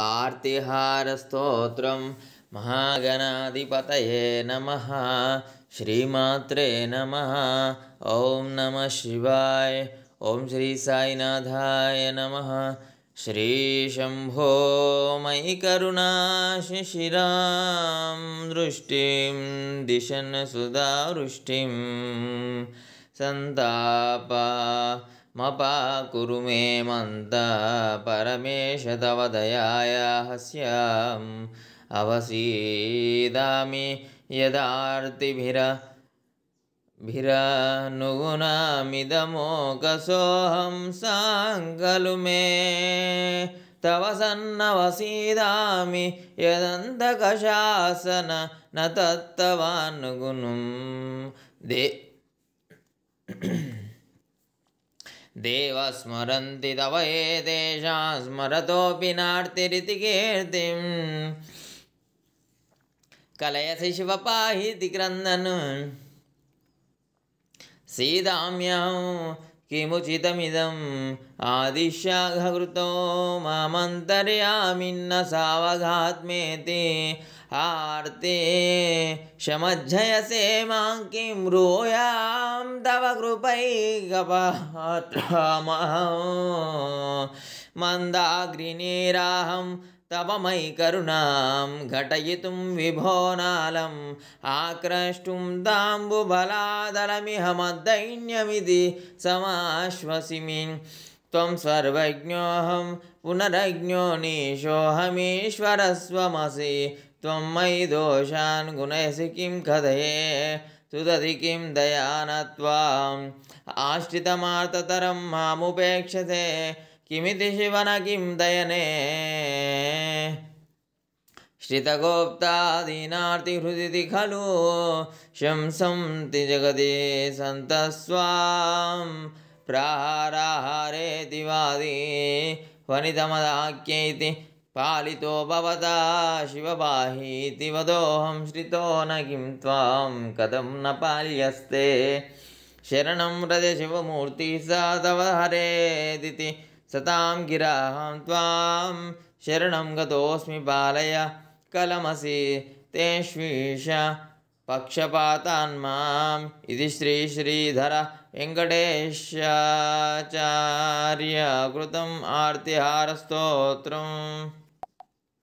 आर्तिहारस्तोत्रं महागणाधिपतये नमः श्रीमात्रे नमः ॐ नमः शिवाय ॐ श्री नमः नमः मयि करुणाशिशिरां दृष्टिं दिशन् सुधावृष्टिं सन्तापा मपाकुरु मे मन्त परमेश तव दया हस्यम् अवसीदामि यदार्तिभिरभिरानुगुणामिदमोकसोऽहं सा गलुमे तव सन्नवसीदामि यदन्तकशासन न तत्तवानुगुणं दे देवस्मरन्ति दवये तव एतेषां स्मरतोऽपि नार्तिरिति कीर्तिम् कलयसि शिव क्रन्दन् किमुचितमिदम् आदिशाघकृतो मामन्तर्यामिन्न सावघात्मेति आर्ते शमज्जयसे मां किं रोयां तव कृपैगपात्रा तव मयि करुणां घटयितुं विभो नालम् आक्रष्टुं ताम्बुबलादलमिह मद्दैन्यमिति समाश्वसिमि त्वं सर्वज्ञोऽहं पुनरज्ञो नीशोऽहमीश्वरस्वमसि त्वं मयि दोषान् गुणयसि किं कथये सुदति किं दया न त्वाम् आश्रितमार्ततरं मामुपेक्षते ಕಿಮಿತಿ ಶಿವನ ಕಿಂ ದಯನೆ ಶ್ರಿತಗೋಪ್ತಾದೀನಾರ್ತಿ ಹೃದಿತಿ ಖಲು ಶಂಸಂತಿ ಜಗದಿ ಸ್ವಾಂ ಪ್ರಹಾರಾಹಾರೇ ದಿವಾದಿ ವನಿತಮದಾಖ್ಯೈತಿ ಪಾಲಿತೋ ಭವತ ಶಿವಪಾಹೀತಿ ವದೋಹಂ ಶ್ರಿತೋ ನ ಕಿಂ ತ್ವಾಂ ಕಥಂ ನ ಪಾಲ್ಯಸ್ತೆ ಶರಣಂ ಹೃದಯ ಶಿವಮೂರ್ತಿ ಸಾ ತವ ಹರೇದಿತಿ सतां गिराहं त्वां शरणं गतोऽस्मि बालय कलमसि तेष्वीष पक्षपातान् माम् इति श्री श्रीधर आर्तिहारस्तोत्रम्